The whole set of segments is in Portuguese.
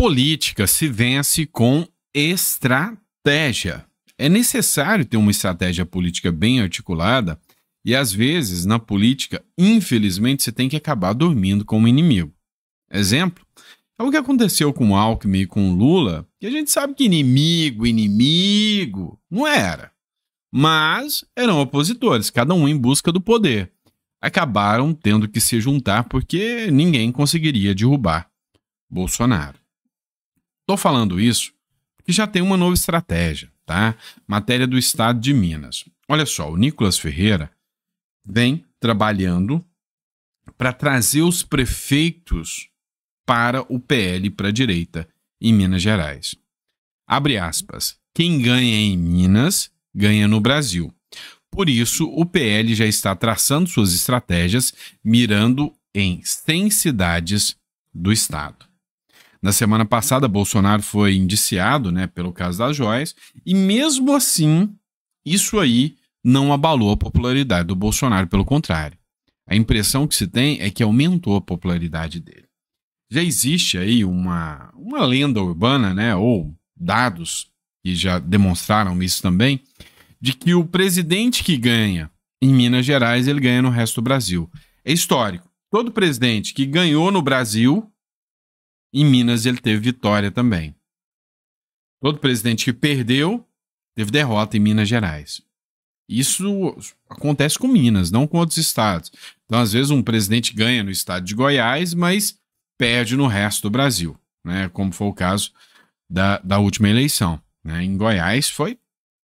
Política se vence com estratégia. É necessário ter uma estratégia política bem articulada e, às vezes, na política, infelizmente, você tem que acabar dormindo com o inimigo. Exemplo? É o que aconteceu com Alckmin e com Lula, que a gente sabe que inimigo, inimigo, não era. Mas eram opositores, cada um em busca do poder. Acabaram tendo que se juntar porque ninguém conseguiria derrubar Bolsonaro. Estou falando isso porque já tem uma nova estratégia, tá? Matéria do Estado de Minas. Olha só, o Nicolas Ferreira vem trabalhando para trazer os prefeitos para o PL para a direita em Minas Gerais. Abre aspas. Quem ganha em Minas ganha no Brasil. Por isso, o PL já está traçando suas estratégias mirando em 100 cidades do estado. Na semana passada, Bolsonaro foi indiciado né, pelo caso das joias, e mesmo assim, isso aí não abalou a popularidade do Bolsonaro, pelo contrário. A impressão que se tem é que aumentou a popularidade dele. Já existe aí uma, uma lenda urbana, né, ou dados que já demonstraram isso também, de que o presidente que ganha em Minas Gerais, ele ganha no resto do Brasil. É histórico. Todo presidente que ganhou no Brasil em Minas ele teve vitória também. Todo presidente que perdeu teve derrota em Minas Gerais. Isso acontece com Minas, não com outros estados. Então, às vezes, um presidente ganha no estado de Goiás, mas perde no resto do Brasil, né? como foi o caso da, da última eleição. Né? Em Goiás foi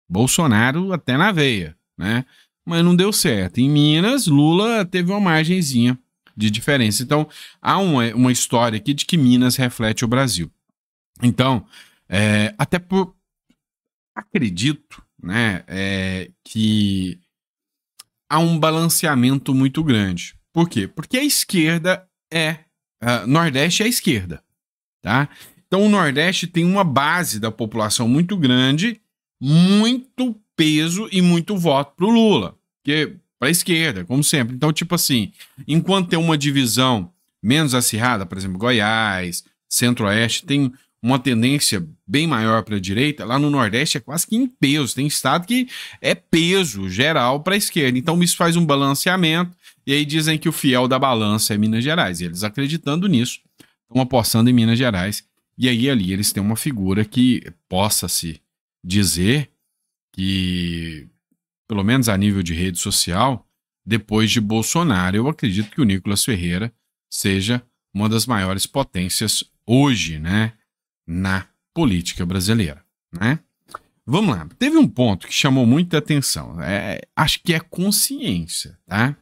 Bolsonaro até na veia, né? mas não deu certo. Em Minas, Lula teve uma margenzinha de diferença. Então, há uma, é, uma história aqui de que Minas reflete o Brasil. Então, é, até por. Acredito né, é, que há um balanceamento muito grande. Por quê? Porque a esquerda é. Uh, Nordeste é a esquerda. Tá? Então, o Nordeste tem uma base da população muito grande, muito peso e muito voto para o Lula. Porque para a esquerda, como sempre. Então, tipo assim, enquanto tem uma divisão menos acirrada, por exemplo, Goiás, Centro-Oeste, tem uma tendência bem maior para a direita, lá no Nordeste é quase que em peso. Tem estado que é peso geral para a esquerda. Então, isso faz um balanceamento. E aí dizem que o fiel da balança é Minas Gerais. E eles acreditando nisso, estão apostando em Minas Gerais. E aí ali eles têm uma figura que possa se dizer que pelo menos a nível de rede social, depois de Bolsonaro, eu acredito que o Nicolas Ferreira seja uma das maiores potências hoje, né, na política brasileira, né? Vamos lá, teve um ponto que chamou muita atenção, é, acho que é consciência, tá?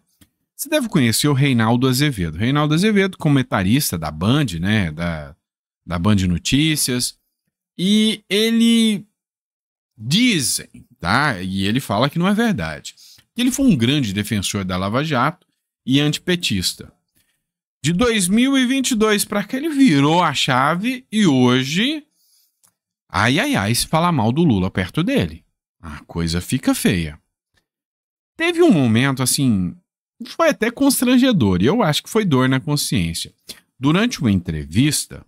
Você deve conhecer o Reinaldo Azevedo. Reinaldo Azevedo, comentarista da Band, né, da, da Band Notícias, e ele dizem tá? E ele fala que não é verdade. Ele foi um grande defensor da Lava Jato e antipetista. De 2022 para cá, ele virou a chave e hoje. Ai, ai, ai, se falar mal do Lula perto dele. A coisa fica feia. Teve um momento assim. Foi até constrangedor e eu acho que foi dor na consciência. Durante uma entrevista,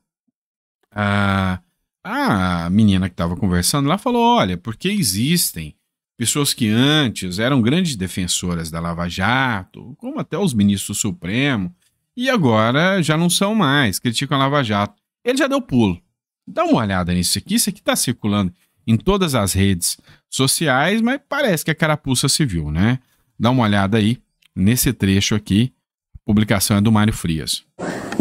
ah, a menina que estava conversando lá falou: olha, porque existem pessoas que antes eram grandes defensoras da Lava Jato, como até os ministros do Supremo, e agora já não são mais, criticam a Lava Jato. Ele já deu pulo. Dá uma olhada nisso aqui, isso aqui está circulando em todas as redes sociais, mas parece que a é carapuça se viu, né? Dá uma olhada aí nesse trecho aqui. A publicação é do Mário Frias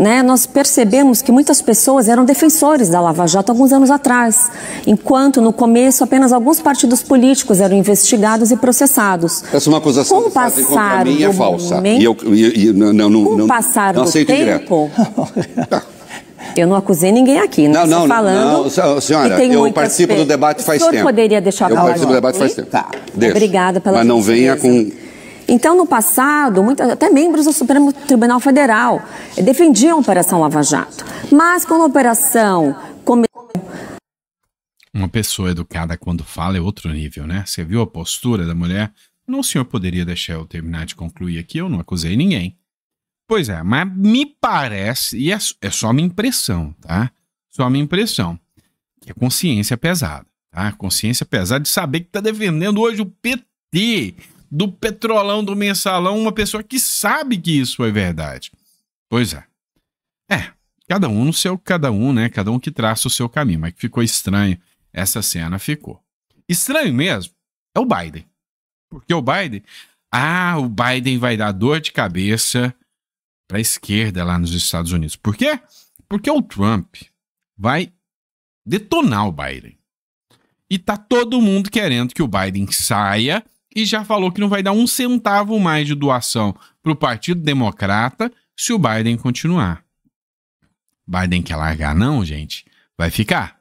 né, nós percebemos que muitas pessoas eram defensores da Lava Jato alguns anos atrás, enquanto no começo apenas alguns partidos políticos eram investigados e processados. Essa é uma acusação com passar mim é falsa. Momento, e eu, e, e, não, não, com não, passar não tempo, tá. Eu não acusei ninguém aqui, né? não, não estou falando. Não, senhora, eu participo do debate faz tempo. O senhor tempo. poderia deixar eu a palavra? Eu participo do debate faz tempo. Tá. Obrigada pela Mas não venha com então, no passado, até membros do Supremo Tribunal Federal eh, defendiam a Operação Lava Jato. Mas quando a operação começou. Uma pessoa educada quando fala é outro nível, né? Você viu a postura da mulher? Não, o senhor poderia deixar eu terminar de concluir aqui, eu não acusei ninguém. Pois é, mas me parece, e é, é só minha impressão, tá? Só minha impressão, que a consciência é pesada, tá? consciência é pesada de saber que tá defendendo hoje o PT do petrolão, do mensalão, uma pessoa que sabe que isso foi é verdade. Pois é. É, cada um no seu, cada um, né? Cada um que traça o seu caminho. Mas que ficou estranho. Essa cena ficou. Estranho mesmo é o Biden. Porque o Biden. Ah, o Biden vai dar dor de cabeça para a esquerda lá nos Estados Unidos. Por quê? Porque o Trump vai detonar o Biden. E tá todo mundo querendo que o Biden saia e já falou que não vai dar um centavo mais de doação para o Partido Democrata se o Biden continuar. Biden quer largar, não, gente? Vai ficar.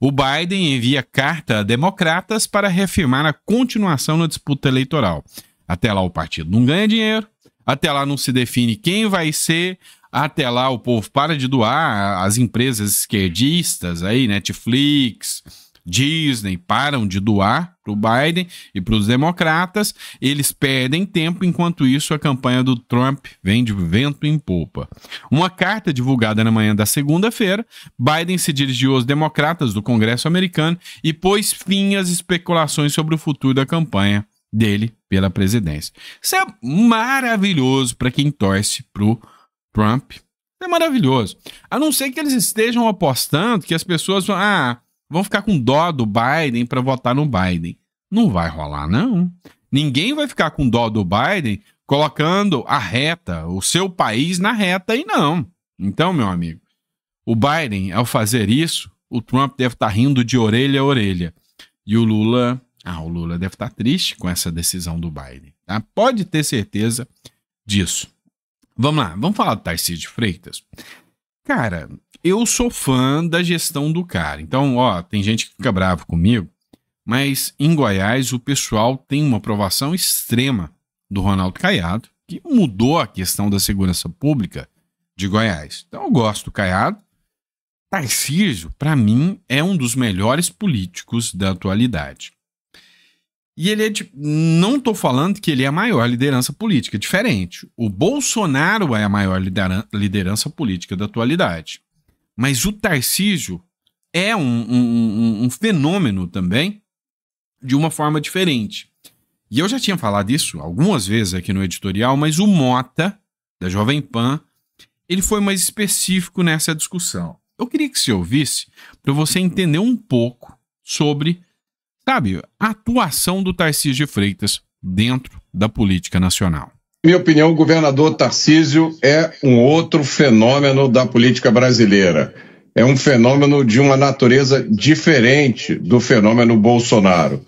O Biden envia carta a democratas para reafirmar a continuação na disputa eleitoral. Até lá o partido não ganha dinheiro, até lá não se define quem vai ser, até lá o povo para de doar, as empresas esquerdistas aí, Netflix, Disney param de doar para o Biden e para os democratas, eles perdem tempo, enquanto isso a campanha do Trump vem de vento em popa. Uma carta divulgada na manhã da segunda-feira, Biden se dirigiu aos democratas do Congresso americano e pôs fim às especulações sobre o futuro da campanha dele pela presidência. Isso é maravilhoso para quem torce pro Trump. É maravilhoso. A não ser que eles estejam apostando que as pessoas vão. Ah, vão ficar com dó do Biden para votar no Biden. Não vai rolar, não. Ninguém vai ficar com dó do Biden colocando a reta, o seu país na reta e não. Então, meu amigo, o Biden, ao fazer isso, o Trump deve estar tá rindo de orelha a orelha. E o Lula, ah, o Lula deve estar tá triste com essa decisão do Biden. Tá? Pode ter certeza disso. Vamos lá, vamos falar do Tarcísio de Freitas. Cara, eu sou fã da gestão do cara. Então, ó, tem gente que fica bravo comigo, mas em Goiás o pessoal tem uma aprovação extrema do Ronaldo Caiado, que mudou a questão da segurança pública de Goiás. Então, eu gosto do Caiado. Tarcísio, para mim, é um dos melhores políticos da atualidade. E ele é de, não estou falando que ele é a maior liderança política, é diferente. O Bolsonaro é a maior liderança política da atualidade. Mas o Tarcísio é um, um, um, fenômeno também de uma forma diferente. E eu já tinha falado isso algumas vezes aqui no editorial, mas o Mota, da Jovem Pan, ele foi mais específico nessa discussão. Eu queria que você ouvisse para você entender um pouco sobre, sabe, a atuação do Tarcísio de Freitas dentro da política nacional minha opinião, o governador Tarcísio é um outro fenômeno da política brasileira. É um fenômeno de uma natureza diferente do fenômeno Bolsonaro.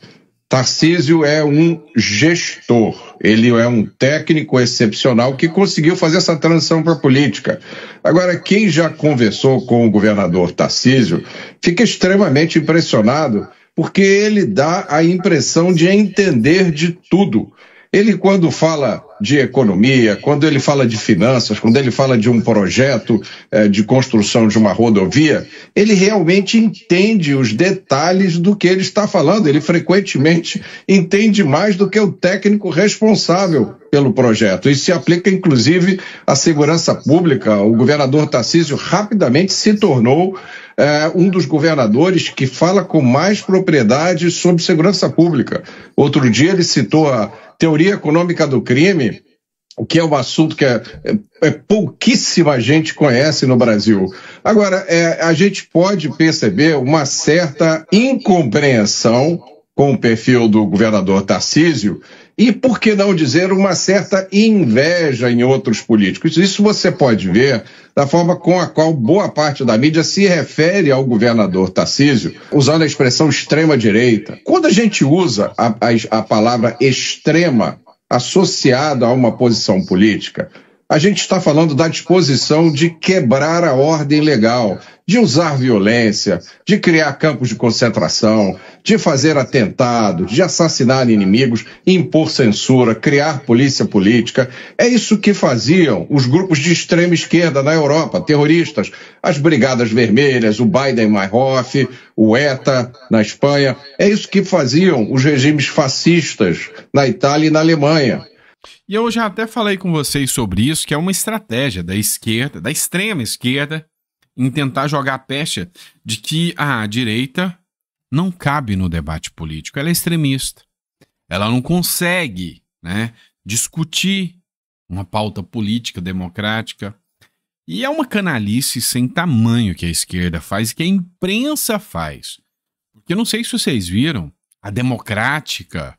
Tarcísio é um gestor, ele é um técnico excepcional que conseguiu fazer essa transição para a política. Agora, quem já conversou com o governador Tarcísio fica extremamente impressionado, porque ele dá a impressão de entender de tudo. Ele, quando fala de economia, quando ele fala de finanças, quando ele fala de um projeto eh, de construção de uma rodovia, ele realmente entende os detalhes do que ele está falando. Ele frequentemente entende mais do que o técnico responsável pelo projeto. Isso se aplica, inclusive, à segurança pública. O governador Tarcísio rapidamente se tornou é, um dos governadores que fala com mais propriedade sobre segurança pública. Outro dia ele citou a, teoria econômica do crime, o que é um assunto que é, é, é, pouquíssima gente conhece no Brasil. Agora, é, a gente pode perceber uma certa incompreensão com o perfil do governador Tarcísio e, por que não dizer, uma certa inveja em outros políticos. Isso você pode ver da forma com a qual boa parte da mídia se refere ao governador Tarcísio, usando a expressão extrema-direita. Quando a gente usa a, a, a palavra extrema associada a uma posição política, a gente está falando da disposição de quebrar a ordem legal, de usar violência, de criar campos de concentração, de fazer atentados, de assassinar inimigos, impor censura, criar polícia política. É isso que faziam os grupos de extrema esquerda na Europa, terroristas, as Brigadas Vermelhas, o Biden Mayhoff, o ETA na Espanha. É isso que faziam os regimes fascistas na Itália e na Alemanha. E eu já até falei com vocês sobre isso, que é uma estratégia da esquerda, da extrema esquerda, em tentar jogar a pecha de que a direita não cabe no debate político, ela é extremista. Ela não consegue né, discutir uma pauta política democrática. E é uma canalice sem tamanho que a esquerda faz, e que a imprensa faz. Porque eu não sei se vocês viram, a democrática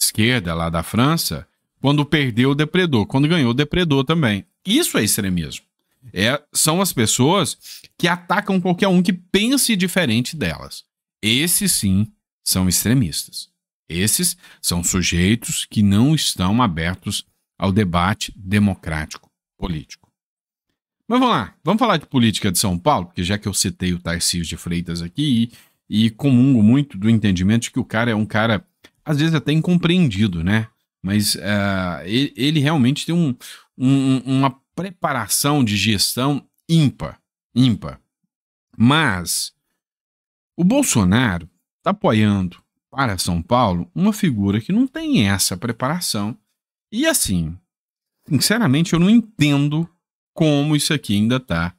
esquerda lá da França quando perdeu, depredou. Quando ganhou, depredou também. Isso é extremismo. É, são as pessoas que atacam qualquer um que pense diferente delas. Esses sim são extremistas. Esses são sujeitos que não estão abertos ao debate democrático político. Mas vamos lá, vamos falar de política de São Paulo, porque já que eu citei o Tarcísio de Freitas aqui e, e comungo muito do entendimento de que o cara é um cara, às vezes até incompreendido, né? Mas uh, ah, ele, ele, realmente tem um, um, uma preparação de gestão ímpar, ímpar. Mas o Bolsonaro está apoiando para São Paulo uma figura que não tem essa preparação. E assim, sinceramente, eu não entendo como isso aqui ainda está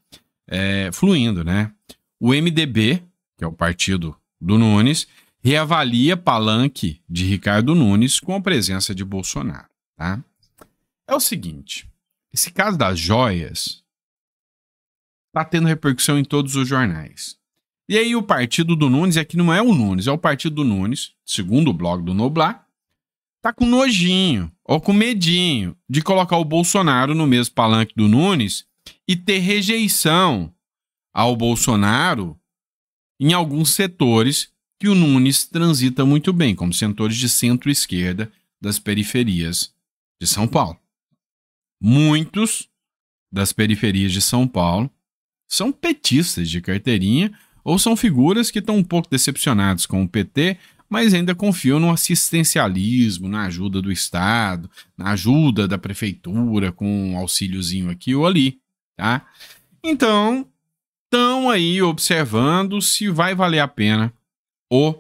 é, eh, fluindo, né? O MDB, que é o partido do Nunes, reavalia palanque de Ricardo Nunes com a presença de Bolsonaro. Tá? É o seguinte: esse caso das joias está tendo repercussão em todos os jornais. E aí o partido do Nunes, é que não é o Nunes, é o partido do Nunes, segundo o blog do Noblar, tá com nojinho ou com medinho de colocar o Bolsonaro no mesmo palanque do Nunes e ter rejeição ao Bolsonaro em alguns setores que o Nunes transita muito bem como sentores de centro-esquerda das periferias de São Paulo. Muitos das periferias de São Paulo são petistas de carteirinha ou são figuras que estão um pouco decepcionados com o PT, mas ainda confiam no assistencialismo, na ajuda do Estado, na ajuda da prefeitura com um auxíliozinho aqui ou ali, tá? Então, estão aí observando se vai valer a pena o, uh,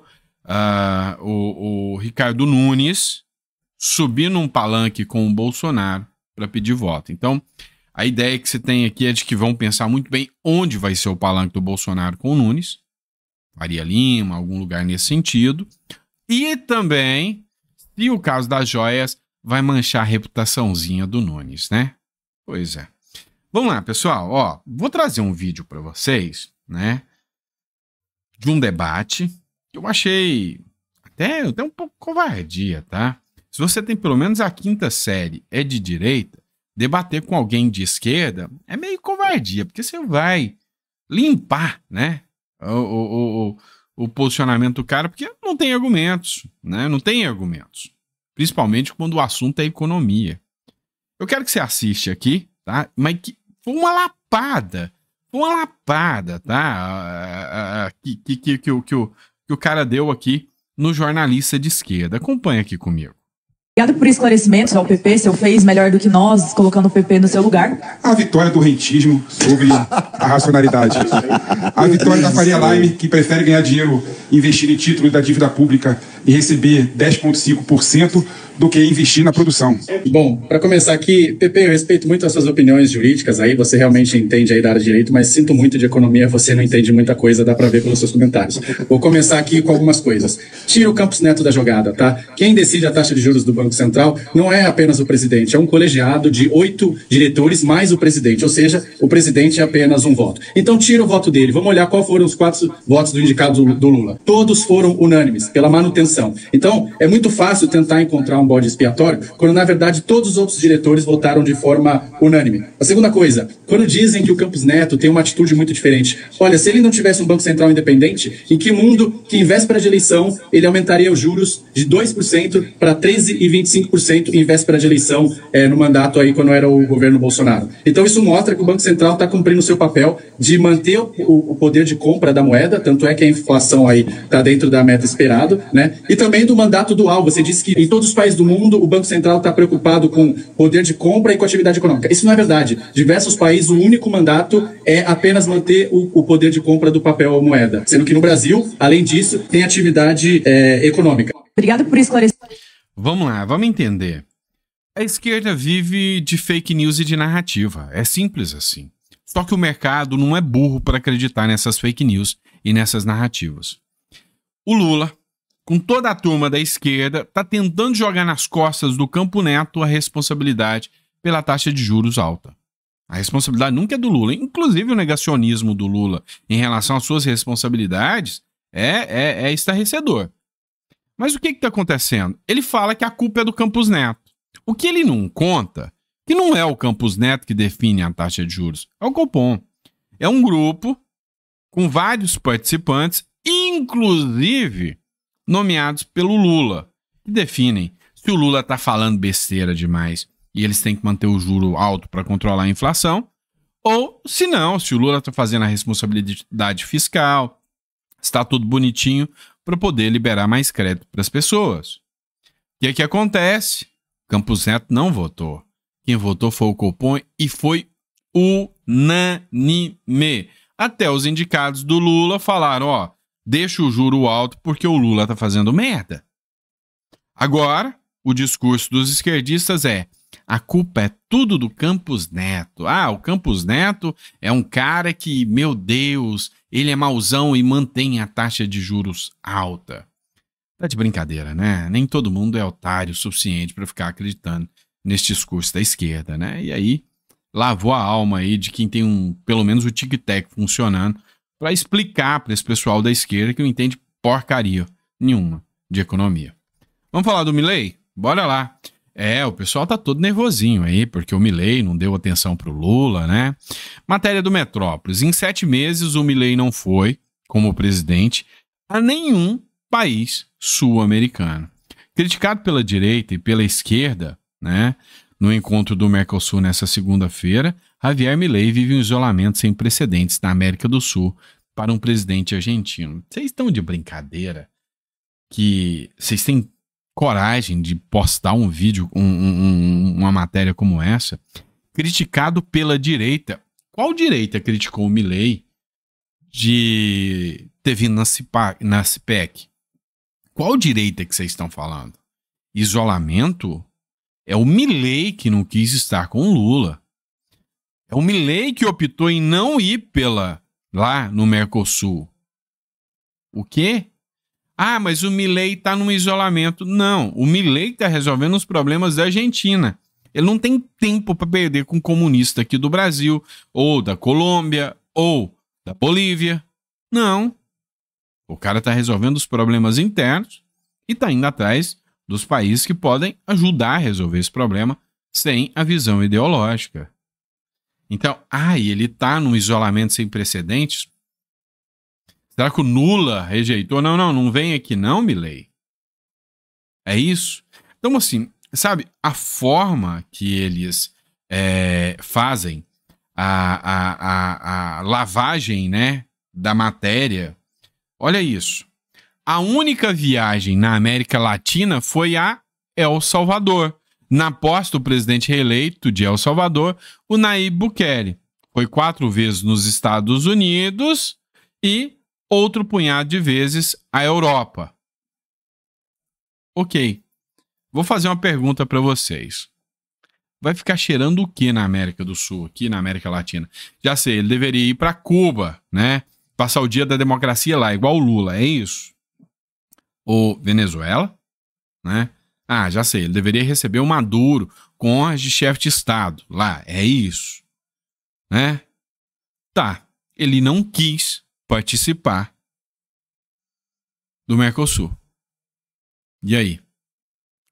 o, o Ricardo Nunes subir num palanque com o Bolsonaro para pedir voto. Então, a ideia que você tem aqui é de que vão pensar muito bem onde vai ser o palanque do Bolsonaro com o Nunes, Maria Lima, algum lugar nesse sentido, e também se o caso das joias vai manchar a reputaçãozinha do Nunes, né? Pois é. Vamos lá, pessoal. Ó, vou trazer um vídeo para vocês, né? De um debate eu achei até, até um pouco covardia, tá? Se você tem pelo menos a quinta série é de direita, debater com alguém de esquerda é meio covardia, porque você vai limpar, né? O, o, o, o posicionamento do cara, porque não tem argumentos, né? Não tem argumentos. Principalmente quando o assunto é economia. Eu quero que você assista aqui, tá? Mas que foi uma lapada. Foi uma lapada, tá? Que, que, que, que, que, que o que o cara deu aqui no jornalista de esquerda. Acompanha aqui comigo. Obrigado por esclarecimentos ao PP, seu fez melhor do que nós, colocando o PP no seu lugar. A vitória do rentismo sobre a racionalidade. A vitória da Faria Lime, que prefere ganhar dinheiro investindo em títulos da dívida pública e receber 10,5% do que investir na produção. Bom, para começar aqui, Pepe, eu respeito muito as suas opiniões jurídicas aí, você realmente entende aí da área de direito, mas sinto muito de economia, você não entende muita coisa, dá para ver pelos seus comentários. Vou começar aqui com algumas coisas. Tira o Campos Neto da jogada, tá? Quem decide a taxa de juros do Banco Central não é apenas o presidente, é um colegiado de oito diretores mais o presidente, ou seja, o presidente é apenas um voto. Então tira o voto dele, vamos olhar qual foram os quatro votos do indicado do Lula. Todos foram unânimes pela manutenção então, é muito fácil tentar encontrar um bode expiatório quando, na verdade, todos os outros diretores votaram de forma unânime. A segunda coisa, quando dizem que o Campos Neto tem uma atitude muito diferente. Olha, se ele não tivesse um Banco Central independente, em que mundo que, em véspera de eleição, ele aumentaria os juros de 2% para 13,25% em véspera de eleição é, no mandato aí quando era o governo Bolsonaro? Então, isso mostra que o Banco Central está cumprindo o seu papel de manter o, o, poder de compra da moeda, tanto é que a inflação aí está dentro da meta esperado, né? e também do mandato dual. Você disse que em todos os países do mundo o Banco Central está preocupado com poder de compra e com atividade econômica. Isso não é verdade. Diversos países, o único mandato é apenas manter o, o poder de compra do papel ou moeda. Sendo que no Brasil, além disso, tem atividade é, econômica. Obrigado por esclarecer. Vamos lá, vamos entender. A esquerda vive de fake news e de narrativa. É simples assim. Só que o mercado não é burro para acreditar nessas fake news e nessas narrativas. O Lula, com toda a turma da esquerda, está tentando jogar nas costas do Campo Neto a responsabilidade pela taxa de juros alta. A responsabilidade nunca é do Lula. Inclusive, o negacionismo do Lula em relação às suas responsabilidades é, é, é estarrecedor. Mas o que está acontecendo? Ele fala que a culpa é do Campos Neto. O que ele não conta, que não é o Campos Neto que define a taxa de juros, é o Copom. É um grupo com vários participantes, inclusive nomeados pelo Lula. que definem se o Lula está falando besteira demais e eles têm que manter o juro alto para controlar a inflação, ou se não, se o Lula está fazendo a responsabilidade fiscal, está tudo bonitinho para poder liberar mais crédito para as pessoas. E é que acontece? Campos Neto não votou. Quem votou foi o Copom e foi unânime. Até os indicados do Lula falaram, ó, deixa o juro alto porque o Lula tá fazendo merda. Agora, o discurso dos esquerdistas é: a culpa é tudo do Campos Neto. Ah, o Campos Neto é um cara que, meu Deus, ele é mauzão e mantém a taxa de juros alta. Tá de brincadeira, né? Nem todo mundo é otário o suficiente para ficar acreditando nesse discurso da esquerda, né? E aí, lavou a alma aí de quem tem um, pelo menos o tic-tac funcionando para explicar para esse pessoal da esquerda que não entende porcaria nenhuma de economia. Vamos falar do Milley? Bora lá. É, o pessoal tá todo nervosinho aí, porque o Milley não deu atenção pro Lula, né? Matéria do Metrópolis. Em sete meses, o Milley não foi, como presidente, a nenhum país sul-americano. Criticado pela direita e pela esquerda, né? No encontro do Mercosul nessa segunda-feira, Javier Milei vive um isolamento sem precedentes na América do Sul para um presidente argentino. Vocês estão de brincadeira que vocês têm coragem de postar um vídeo, um, um, uma matéria como essa, criticado pela direita. Qual direita criticou o Milley de ter vindo na, CPEC? Qual direita que vocês estão falando? Isolamento? É o Milley que não quis estar com o Lula. É o Milley que optou em não ir pela lá no Mercosul. O quê? Ah, mas o Milley está num isolamento. Não, o Milley está resolvendo os problemas da Argentina. Ele não tem tempo para perder com um comunista aqui do Brasil, ou da Colômbia, ou da Bolívia. Não. O cara está resolvendo os problemas internos e está indo atrás dos países que podem ajudar a resolver esse problema sem a visão ideológica. Então, ai, e ele está num isolamento sem precedentes? Será que o Lula rejeitou? Não, não, não vem aqui não, Milley. É isso? Então, assim, sabe, a forma que eles é, fazem a, a, a, a lavagem né, da matéria, olha isso. A única viagem na América Latina foi a El Salvador. Na posse do presidente reeleito de El Salvador, o Nayib Bukele. Foi quatro vezes nos Estados Unidos e outro punhado de vezes à Europa. Ok, vou fazer uma pergunta para vocês. Vai ficar cheirando o que na América do Sul, aqui na América Latina? Já sei, ele deveria ir para Cuba, né? Passar o dia da democracia lá, igual o Lula, é isso? Ou Venezuela, né? Ah, já sei, ele deveria receber o Maduro com honras de chefe de Estado. Lá, é isso. Né? Tá, ele não quis participar do Mercosul. E aí?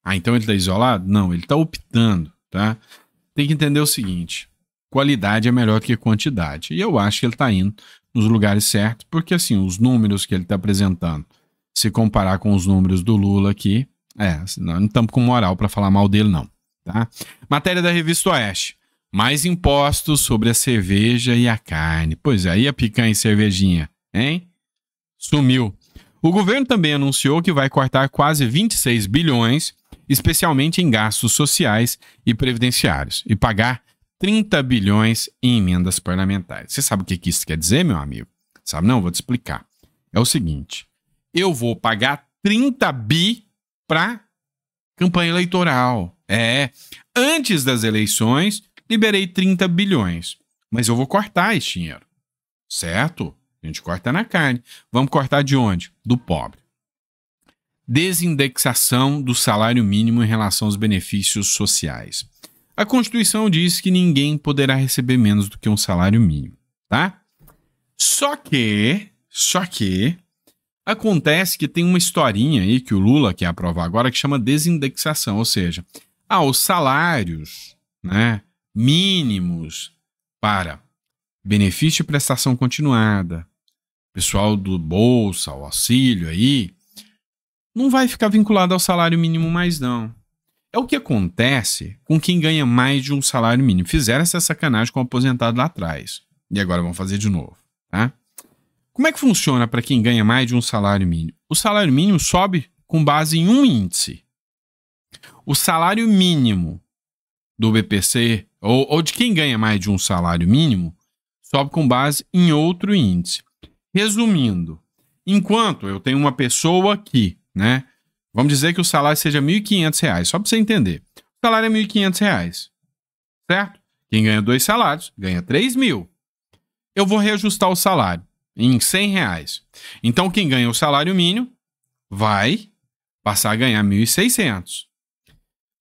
Ah, então ele está isolado? Não, ele está optando, tá? Tem que entender o seguinte: qualidade é melhor que quantidade. E eu acho que ele está indo nos lugares certos, porque assim, os números que ele está apresentando, se comparar com os números do Lula aqui, é, não estamos com moral para falar mal dele, não. Tá? Matéria da revista Oeste. Mais impostos sobre a cerveja e a carne. Pois é, a picanha e cervejinha, hein? Sumiu. O governo também anunciou que vai cortar quase 26 bilhões, especialmente em gastos sociais e previdenciários, e pagar 30 bilhões em emendas parlamentares. Você sabe o que, que isso quer dizer, meu amigo? Sabe não? Vou te explicar. É o seguinte, eu vou pagar 30 bi para campanha eleitoral. É. Antes das eleições, liberei 30 bilhões. Mas eu vou cortar esse dinheiro. Certo? A gente corta na carne. Vamos cortar de onde? Do pobre. Desindexação do salário mínimo em relação aos benefícios sociais. A Constituição diz que ninguém poderá receber menos do que um salário mínimo, tá? Só que, só que Acontece que tem uma historinha aí que o Lula quer aprovar agora que chama desindexação, ou seja, ah, os salários né, mínimos para benefício e prestação continuada, pessoal do Bolsa, o auxílio aí, não vai ficar vinculado ao salário mínimo mais não. É o que acontece com quem ganha mais de um salário mínimo. Fizeram essa sacanagem com o aposentado lá atrás. E agora vão fazer de novo, tá? Como é que funciona para quem ganha mais de um salário mínimo? O salário mínimo sobe com base em um índice. O salário mínimo do BPC, ou, ou de quem ganha mais de um salário mínimo, sobe com base em outro índice. Resumindo, enquanto eu tenho uma pessoa aqui, né? Vamos dizer que o salário seja R$ 1.500, só para você entender. O salário é R$ 1.500, certo? Quem ganha dois salários ganha R$ mil. Eu vou reajustar o salário em 100 reais. Então, quem ganha o salário mínimo vai passar a ganhar 1.600.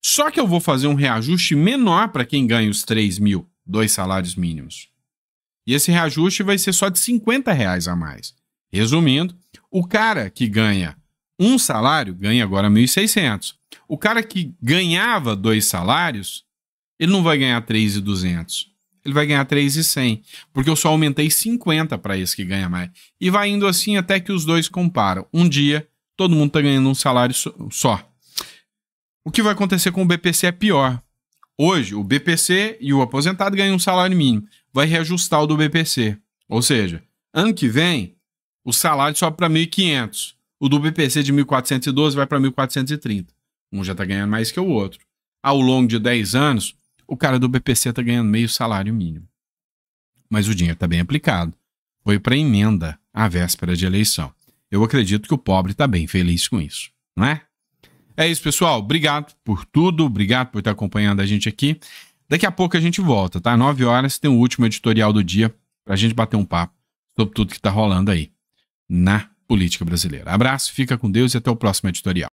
Só que eu vou fazer um reajuste menor para quem ganha os 3 mil, dois salários mínimos. E esse reajuste vai ser só de 50 reais a mais. Resumindo, o cara que ganha um salário ganha agora 1.600. O cara que ganhava dois salários, ele não vai ganhar 3.200 ele vai ganhar 3,100, porque eu só aumentei 50 para esse que ganha mais. E vai indo assim até que os dois comparam. Um dia, todo mundo está ganhando um salário só. O que vai acontecer com o BPC é pior. Hoje, o BPC e o aposentado ganham um salário mínimo. Vai reajustar o do BPC. Ou seja, ano que vem, o salário sobe para 1.500. O do BPC de 1.412 vai para 1.430. Um já está ganhando mais que o outro. Ao longo de 10 anos, o cara do BPC está ganhando meio salário mínimo. Mas o dinheiro está bem aplicado. Foi para emenda à véspera de eleição. Eu acredito que o pobre está bem feliz com isso, não é? É isso, pessoal. Obrigado por tudo. Obrigado por estar acompanhando a gente aqui. Daqui a pouco a gente volta, tá? 9 horas tem o último editorial do dia para a gente bater um papo sobre tudo que está rolando aí na política brasileira. Abraço, fica com Deus e até o próximo editorial.